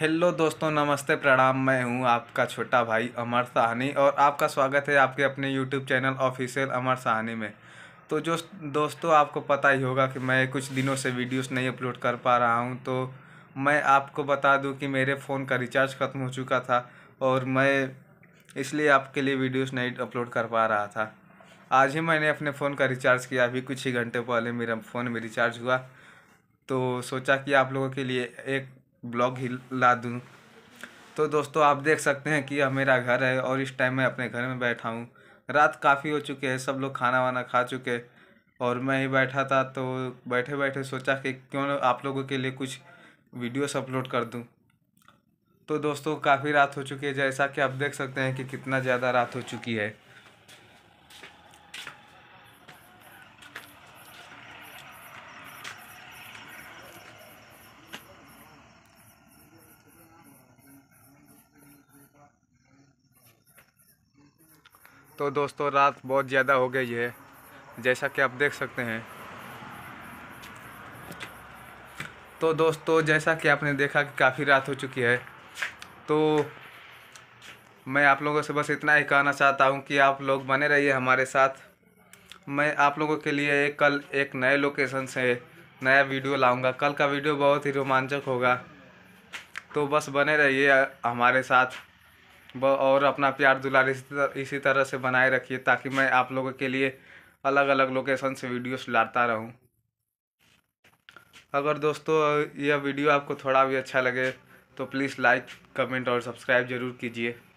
hello दोस्तों नमस्ते प्रणाम मैं हूं आपका छोटा भाई अमर साहनी और आपका स्वागत है आपके अपने YouTube channel official Amar Sahni में तो जो दोस्तों आपको पता ही होगा कि मैं कुछ दिनों से वीडियोस नहीं अपलोड कर पा रहा हूं तो मैं आपको बता दूं कि मेरे फ़ोन का रिचार्ज ख़त्म हो चुका था और मैं इसलिए आपके लिए वीडियोज़ नहीं अपलोड कर पा रहा था आज ही मैंने अपने फ़ोन का रिचार्ज किया अभी कुछ ही घंटे पहले मेरा फ़ोन में रिचार्ज हुआ तो सोचा कि आप लोगों के लिए एक ब्लॉग ही ला दूँ तो दोस्तों आप देख सकते हैं कि यह मेरा घर है और इस टाइम मैं अपने घर में बैठा हूँ रात काफ़ी हो चुके है सब लोग खाना वाना खा चुके हैं और मैं ही बैठा था तो बैठे बैठे सोचा कि क्यों आप लोगों के लिए कुछ वीडियोस अपलोड कर दूं तो दोस्तों काफ़ी रात हो चुकी है जैसा कि आप देख सकते हैं कि कितना ज़्यादा रात हो चुकी है तो दोस्तों रात बहुत ज़्यादा हो गई है जैसा कि आप देख सकते हैं तो दोस्तों जैसा कि आपने देखा कि काफ़ी रात हो चुकी है तो मैं आप लोगों से बस इतना ही कहना चाहता हूँ कि आप लोग बने रहिए हमारे साथ मैं आप लोगों के लिए एक कल एक नए लोकेशन से नया वीडियो लाऊंगा कल का वीडियो बहुत ही रोमांचक होगा तो बस बने रहिए हमारे साथ और अपना प्यार दुलार इसी तरह से बनाए रखिए ताकि मैं आप लोगों के लिए अलग अलग लोकेशन से वीडियोस लाता रहूं अगर दोस्तों यह वीडियो आपको थोड़ा भी अच्छा लगे तो प्लीज़ लाइक कमेंट और सब्सक्राइब ज़रूर कीजिए